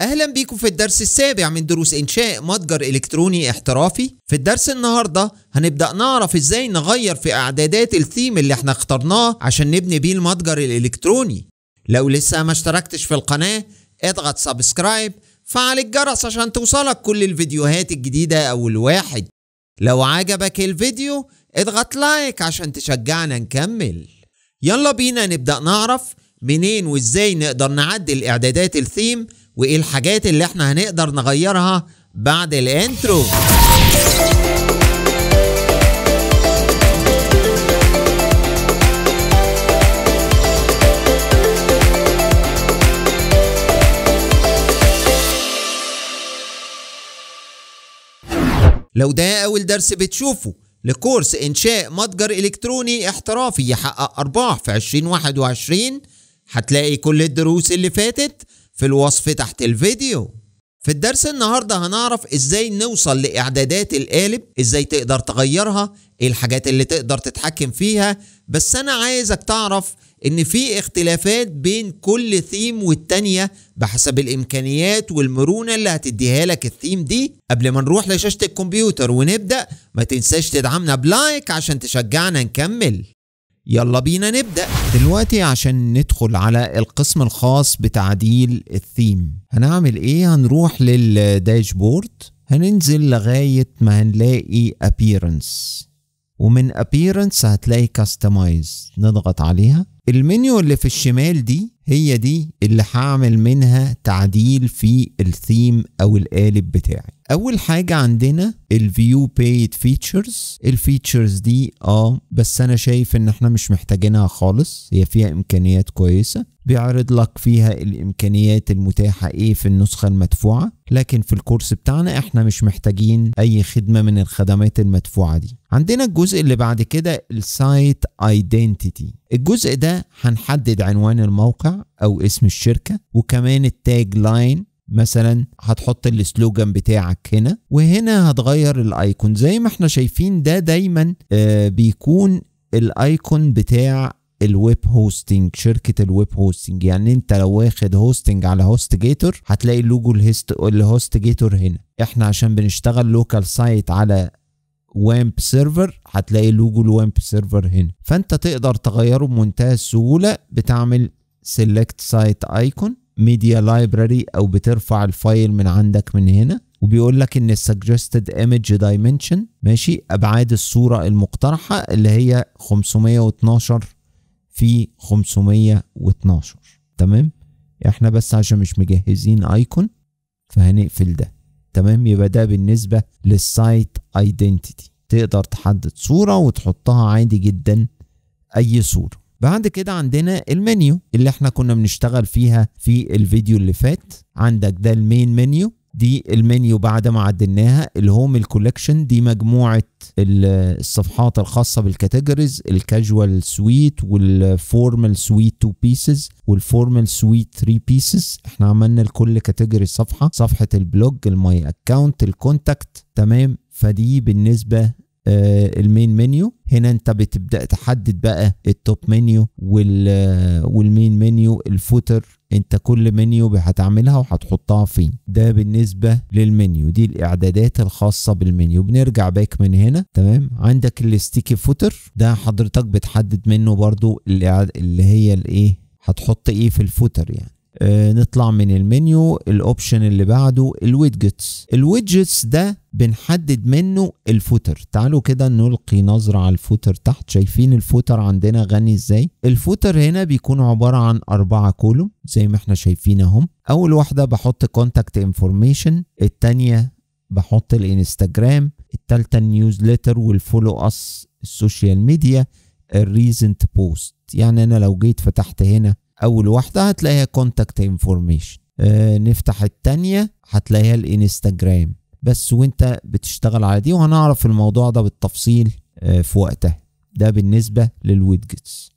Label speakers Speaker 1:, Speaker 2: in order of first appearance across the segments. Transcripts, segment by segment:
Speaker 1: اهلا بيكم في الدرس السابع من دروس انشاء متجر الكتروني احترافي في الدرس النهارده هنبدا نعرف ازاي نغير في اعدادات الثيم اللي احنا اخترناه عشان نبني بيه المتجر الالكتروني لو لسه ما اشتركتش في القناه اضغط سبسكرايب فعل الجرس عشان توصلك كل الفيديوهات الجديده اول واحد لو عجبك الفيديو اضغط لايك عشان تشجعنا نكمل يلا بينا نبدا نعرف منين وازاي نقدر نعدل اعدادات الثيم وايه الحاجات اللي احنا هنقدر نغيرها بعد الانترو لو ده أول درس بتشوفه لكورس إنشاء متجر إلكتروني احترافي يحقق أرباح في 2021 هتلاقي كل الدروس اللي فاتت في الوصف تحت الفيديو في الدرس النهاردة هنعرف ازاي نوصل لاعدادات القالب ازاي تقدر تغيرها ايه الحاجات اللي تقدر تتحكم فيها بس انا عايزك تعرف ان في اختلافات بين كل ثيم والتانية بحسب الامكانيات والمرونة اللي هتديها لك الثيم دي قبل ما نروح لشاشة الكمبيوتر ونبدأ ما تنساش تدعمنا بلايك عشان تشجعنا نكمل يلا بينا نبدأ دلوقتي عشان ندخل على القسم الخاص بتعديل الثيم هنعمل ايه هنروح للداشبورد هننزل لغاية ما هنلاقي appearance ومن appearance هتلاقي customize نضغط عليها المنيو اللي في الشمال دي هي دي اللي هعمل منها تعديل في الثيم او القالب بتاعي اول حاجه عندنا الفيو بايد فيتشرز الفيتشرز دي اه بس انا شايف ان احنا مش محتاجينها خالص هي فيها امكانيات كويسه بيعرض لك فيها الامكانيات المتاحه ايه في النسخه المدفوعه لكن في الكورس بتاعنا احنا مش محتاجين اي خدمه من الخدمات المدفوعه دي عندنا الجزء اللي بعد كده السايت ايدنتيتي الجزء ده هنحدد عنوان الموقع او اسم الشركه وكمان التاج لاين مثلا هتحط السلوجان بتاعك هنا وهنا هتغير الايكون زي ما احنا شايفين ده دايما آه بيكون الايكون بتاع الويب هوستنج شركه الويب هوستنج يعني انت لو واخد هوستنج على هوست جيتور هتلاقي اللوجو الهست الهوست جيتور هنا احنا عشان بنشتغل لوكال سايت على وامب سيرفر هتلاقي لوجو الوامب سيرفر هنا فانت تقدر تغيره بمنتهى السهوله بتعمل سيلكت سايت ايكون ميديا لايبراري او بترفع الفايل من عندك من هنا وبيقول لك ان السجستد ايمج دايمنشن ماشي ابعاد الصوره المقترحه اللي هي 512 في 512 تمام احنا بس عشان مش مجهزين ايكون فهنقفل ده تمام يبقى ده بالنسبه للسايت ايدنتيتي تقدر تحدد صوره وتحطها عادي جدا اي صوره بعد كده عندنا المنيو اللي احنا كنا بنشتغل فيها في الفيديو اللي فات عندك ده المين منيو دي المنيو بعد ما عدلناها الهوم الكولكشن دي مجموعه الصفحات الخاصه بالكاتيجوريز الكاجوال سويت والفورمال سويت تو بيسز والفورمال سويت 3 بيسز احنا عملنا لكل كاتيجوري صفحه صفحه البلوج الماي اكونت الكونتاكت تمام فدي بالنسبه آه، المين منيو هنا انت بتبدا تحدد بقى التوب منيو آه، والمين منيو الفوتر انت كل منيو هتعملها وهتحطها فين ده بالنسبه للمنيو دي الاعدادات الخاصه بالمنيو بنرجع باك من هنا تمام عندك الستيكي فوتر ده حضرتك بتحدد منه برضو اللي هي الايه هتحط ايه في الفوتر يعني آه، نطلع من المنيو الاوبشن اللي بعده الويدجتس الويدجتس ده بنحدد منه الفوتر تعالوا كده نلقي نظرة على الفوتر تحت شايفين الفوتر عندنا غني ازاي الفوتر هنا بيكون عبارة عن أربعة كولوم زي ما احنا شايفين اهم أول واحدة بحط كونتاكت انفورميشن التانية بحط الانستجرام التالتة النيوزلتر والفولو اس السوشيال ميديا الريزنت بوست يعني انا لو جيت فتحت هنا اول واحده هتلاقيها كونتاكت انفورميشن آه نفتح التانية هتلاقيها الانستجرام بس وانت بتشتغل على دي وهنعرف الموضوع ده بالتفصيل آه في وقتها ده بالنسبه للويدجتس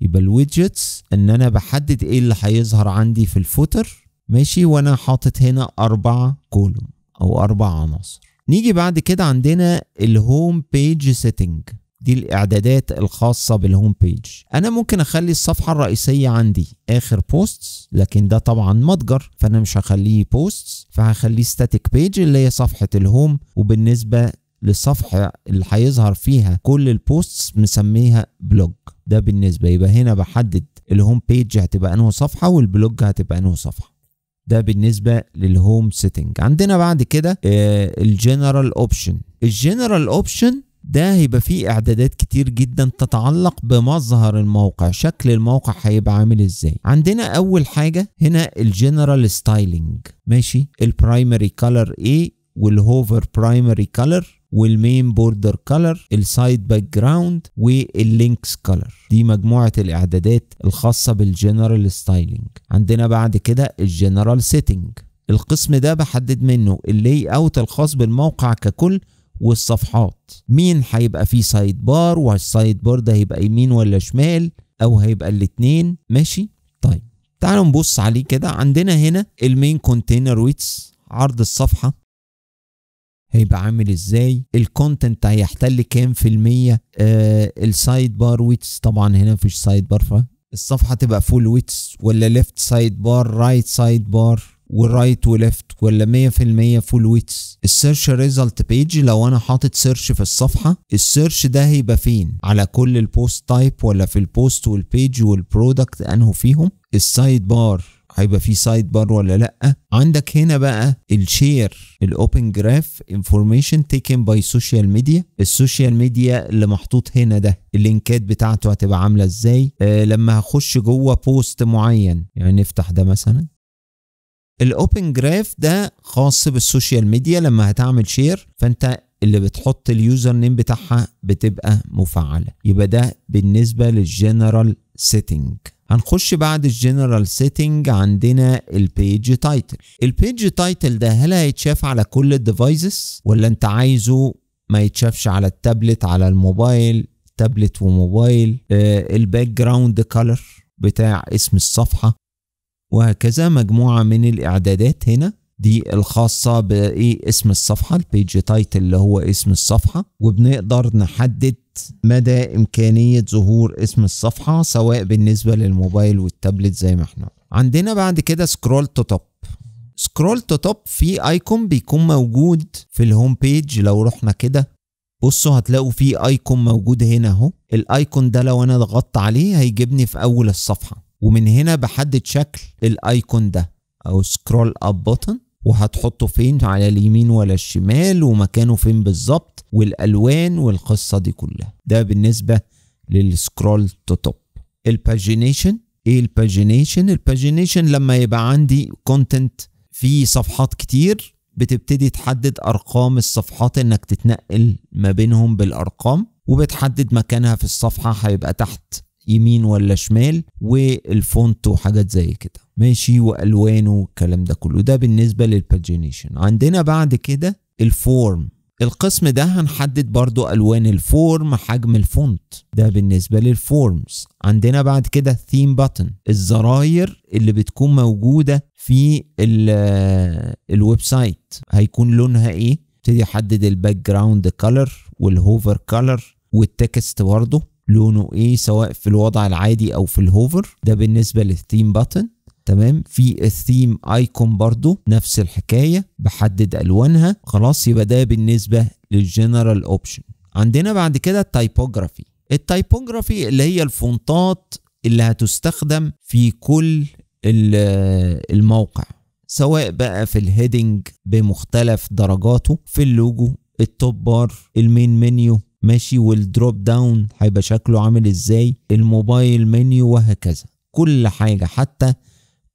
Speaker 1: يبقى الويدجتس ان انا بحدد ايه اللي هيظهر عندي في الفوتر ماشي وانا حاطط هنا اربع كولوم او اربع عناصر نيجي بعد كده عندنا الهوم بيج سيتنج دي الاعدادات الخاصه بالهوم بيج انا ممكن اخلي الصفحه الرئيسيه عندي اخر بوستس لكن ده طبعا متجر فانا مش هخليه بوستس فهخليه ستاتيك بيج اللي هي صفحه الهوم وبالنسبه للصفحه اللي هيظهر فيها كل البوستس مسميها بلوج ده بالنسبه يبقى هنا بحدد الهوم بيج هتبقى انه صفحه والبلوج هتبقى انه صفحه ده بالنسبه للهوم سيتنج عندنا بعد كده الجنرال اوبشن الجنرال اوبشن ده هيبقى فيه اعدادات كتير جدا تتعلق بمظهر الموقع شكل الموقع هيبقى عامل ازاي عندنا اول حاجه هنا الجنرال ستايلنج ماشي البرايمري كلر ايه والهوفر برايمري كلر والمين بوردر كلر السايد باك جراوند واللينكس كلر دي مجموعه الاعدادات الخاصه بالجنرال ستايلنج عندنا بعد كده الجنرال سيتنج القسم ده بحدد منه اللي اوت الخاص بالموقع ككل والصفحات مين هيبقى فيه سايد بار والسايد بار ده هيبقى يمين ولا شمال او هيبقى الاثنين ماشي طيب تعالوا نبص عليه كده عندنا هنا المين كونتينر ويتس عرض الصفحه هيبقى عامل ازاي الكونتنت هيحتل كام في المية آه السايد بار ويتس طبعا هنا مفيش سايد بار فالصفحة تبقى فول ويتس ولا ليفت سايد بار رايت سايد بار ورايت وليفت ولا 100% فول ويتس السيرش ريزلت بيج لو انا حاطط سيرش في الصفحه السيرش ده هيبقى فين على كل البوست تايب ولا في البوست والبيج والبرودكت انه فيهم السايد بار هيبقى في سايد بار ولا لا عندك هنا بقى الشير الاوبن جراف انفورميشن تيكن باي سوشيال ميديا السوشيال ميديا اللي محطوط هنا ده اللينكات بتاعته هتبقى عامله ازاي آه لما هخش جوه بوست معين يعني نفتح ده مثلا الاوبن جراف ده خاص بالسوشيال ميديا لما هتعمل شير فانت اللي بتحط اليوزر نيم بتاعها بتبقى مفعله يبقى ده بالنسبه للجنرال سيتنج هنخش بعد الجنرال سيتنج عندنا البيج تايتل البيج تايتل ده هل هيتشاف على كل الديفايسز ولا انت عايزه ما يتشافش على التابلت على الموبايل تابلت وموبايل آه الباك جراوند كولر بتاع اسم الصفحة وهكذا مجموعة من الإعدادات هنا دي الخاصة بإيه اسم الصفحة البيج تايتل اللي هو اسم الصفحة وبنقدر نحدد مدى إمكانية ظهور اسم الصفحة سواء بالنسبة للموبايل والتابلت زي ما احنا عندنا بعد كده سكرول تو توب سكرول تو توب في ايكون بيكون موجود في الهوم بيج لو رحنا كده بصوا هتلاقوا في ايكون موجود هنا اهو الايكون ده لو انا ضغطت عليه هيجيبني في اول الصفحه ومن هنا بحدد شكل الايكون ده او سكرول اب بوتن وهتحطه فين على اليمين ولا الشمال ومكانه فين بالظبط والالوان والقصه دي كلها ده بالنسبه للسكرول تو توب الباجينيشن ايه الباجينيشن الباجينيشن لما يبقى عندي كونتنت في صفحات كتير بتبتدي تحدد ارقام الصفحات انك تتنقل ما بينهم بالارقام وبتحدد مكانها في الصفحه هيبقى تحت يمين ولا شمال والفونت وحاجات زي كده ماشي والوانه والكلام ده كله ده بالنسبه للباجينيشن عندنا بعد كده الفورم القسم ده هنحدد برضو الوان الفورم حجم الفونت ده بالنسبه للفورمز عندنا بعد كده الثيم باتن الزراير اللي بتكون موجوده في آه، الويب سايت هيكون لونها ايه ابتدي احدد الباك جراوند كلر والهوفر كلر والتكست برضه لونه ايه سواء في الوضع العادي او في الهوفر ده بالنسبه للثيم باتن تمام في الثيم ايكون برضو نفس الحكايه بحدد الوانها خلاص يبقى ده بالنسبه للجنرال اوبشن عندنا بعد كده التايبوجرافي التايبوجرافي اللي هي الفونتات اللي هتستخدم في كل الموقع سواء بقى في الهيدنج بمختلف درجاته في اللوجو التوب بار المين منيو ماشي والدروب داون هيبقى شكله عامل ازاي الموبايل منيو وهكذا كل حاجة حتى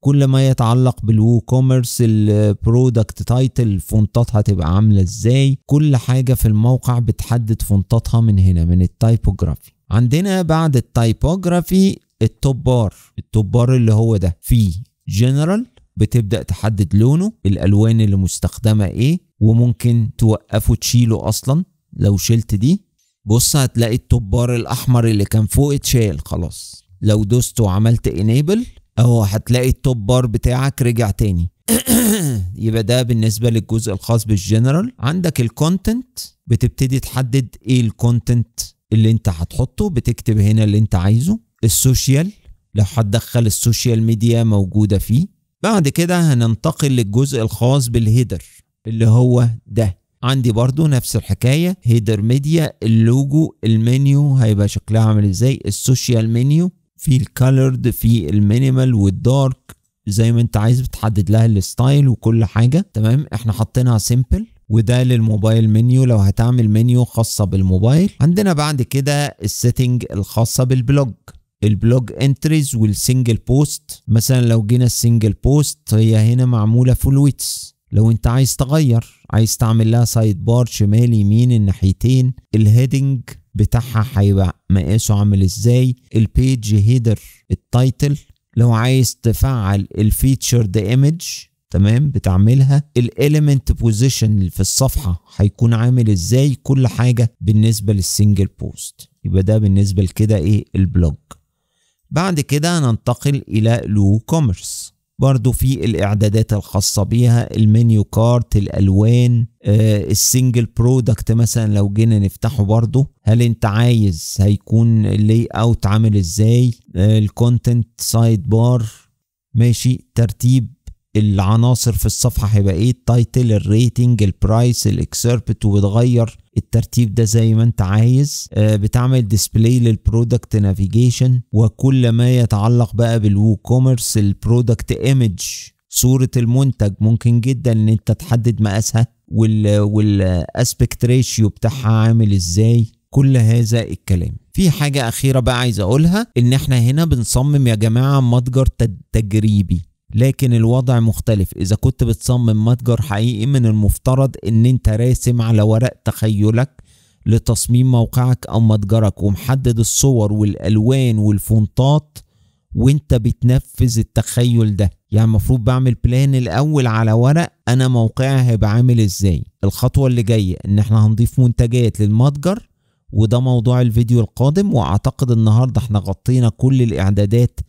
Speaker 1: كل ما يتعلق بالوو كوميرس البرودكت تايتل فونتات هتبقى عاملة ازاي كل حاجة في الموقع بتحدد فونتاتها من هنا من التايبوغرافي عندنا بعد التايبوغرافي التوب بار التوب بار اللي هو ده فيه جنرال بتبدأ تحدد لونه الألوان اللي مستخدمة ايه وممكن توقفه تشيله أصلا لو شلت دي بص هتلاقي التبار الاحمر اللي كان فوق اتشال خلاص لو دوست وعملت انيبل اهو هتلاقي التوب بار بتاعك رجع تاني يبقى ده بالنسبه للجزء الخاص بالجنرال عندك الكونتنت بتبتدي تحدد ايه الكونتنت اللي انت هتحطه بتكتب هنا اللي انت عايزه السوشيال لو هتدخل السوشيال ميديا موجوده فيه بعد كده هننتقل للجزء الخاص بالهيدر اللي هو ده عندي برضو نفس الحكاية هيدر ميديا اللوجو المنيو هيبقى شكلها عامل ازاي السوشيال منيو في الكالرد في المينيمال والدارك زي ما انت عايز بتحدد لها الستايل وكل حاجة تمام احنا حاطينها سيمبل وده للموبايل منيو لو هتعمل منيو خاصة بالموبايل عندنا بعد كده السيتنج الخاصة بالبلوج البلوج انتريز والسنجل بوست مثلا لو جينا السنجل بوست هي هنا معمولة فول ويتس لو انت عايز تغير عايز تعمل لها سايد بار شمال يمين الناحيتين الهيدنج بتاعها هيبقى مقاسه عامل ازاي البيج هيدر التايتل لو عايز تفعل الفيتشرد ايمج تمام بتعملها الاليمنت بوزيشن في الصفحه هيكون عامل ازاي كل حاجه بالنسبه للسنجل بوست يبقى ده بالنسبه لكده ايه البلوج بعد كده هننتقل الى لو كوميرس برضو في الاعدادات الخاصه بيها المنيو كارت الالوان آه السنجل برودكت مثلا لو جينا نفتحه برضو هل انت عايز هيكون اللي اوت عامل ازاي آه الكونتنت سايد بار ماشي ترتيب العناصر في الصفحه هيبقى ايه التايتل الريتنج البرايس الاكسيربت وبتغير الترتيب ده زي ما انت عايز آه، بتعمل ديسبلاي للبرودكت نافيجيشن وكل ما يتعلق بقى بالوو كوميرس البرودكت ايمج صورة المنتج ممكن جدا ان انت تحدد مقاسها وال والاسبكت ريشيو بتاعها عامل ازاي كل هذا الكلام في حاجة أخيرة بقى عايز أقولها إن إحنا هنا بنصمم يا جماعة متجر تجريبي لكن الوضع مختلف إذا كنت بتصمم متجر حقيقي من المفترض إن أنت راسم على ورق تخيلك لتصميم موقعك أو متجرك ومحدد الصور والألوان والفونتات وانت بتنفذ التخيل ده يعني المفروض بعمل بلان الاول على ورق انا موقعي هيبقى عامل ازاي الخطوه اللي جايه ان احنا هنضيف منتجات للمتجر وده موضوع الفيديو القادم واعتقد النهارده احنا غطينا كل الاعدادات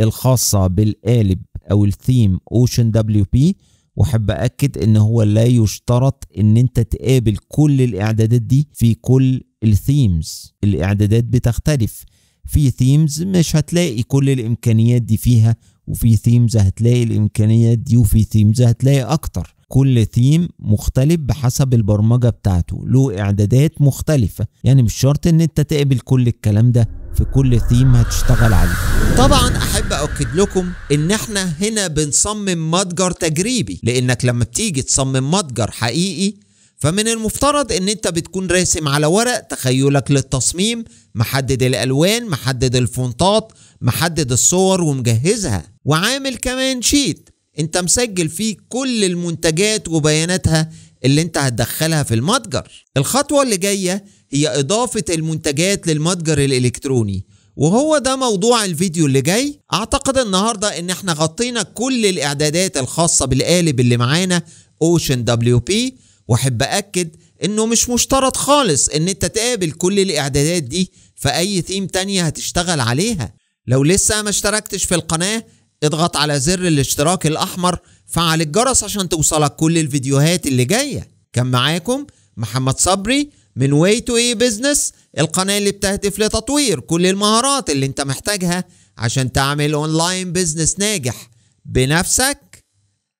Speaker 1: الخاصه بالقالب او الثيم اوشن دبليو بي واحب اكد ان هو لا يشترط ان انت تقابل كل الاعدادات دي في كل الثيمز الاعدادات بتختلف في ثيمز مش هتلاقي كل الامكانيات دي فيها وفي ثيمز هتلاقي الامكانيات دي وفي ثيمز هتلاقي اكتر كل ثيم مختلف بحسب البرمجة بتاعته له إعدادات مختلفة يعني مش شرط إن أنت تقبل كل الكلام ده في كل ثيم هتشتغل عليه طبعا احب اؤكد لكم ان احنا هنا بنصمم متجر تجريبي لانك لما بتيجي تصمم متجر حقيقي فمن المفترض ان انت بتكون راسم على ورق تخيلك للتصميم محدد الالوان محدد الفونتات محدد الصور ومجهزها وعامل كمان شيت انت مسجل فيه كل المنتجات وبياناتها اللي انت هتدخلها في المتجر الخطوة اللي جاية هي اضافة المنتجات للمتجر الالكتروني وهو ده موضوع الفيديو اللي جاي اعتقد النهاردة ان احنا غطينا كل الاعدادات الخاصة بالقالب اللي معانا اوشن دبليو بي واحب اكد انه مش مشترط خالص ان انت تقابل كل الاعدادات دي في اي ثيم تانية هتشتغل عليها لو لسه ما اشتركتش في القناة اضغط على زر الاشتراك الأحمر فعل الجرس عشان توصلك كل الفيديوهات اللي جاية كان معاكم محمد صبري من way تو اي بزنس القناة اللي بتهدف لتطوير كل المهارات اللي انت محتاجها عشان تعمل اونلاين بزنس ناجح بنفسك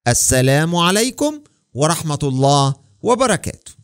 Speaker 1: السلام عليكم ورحمة الله وبركاته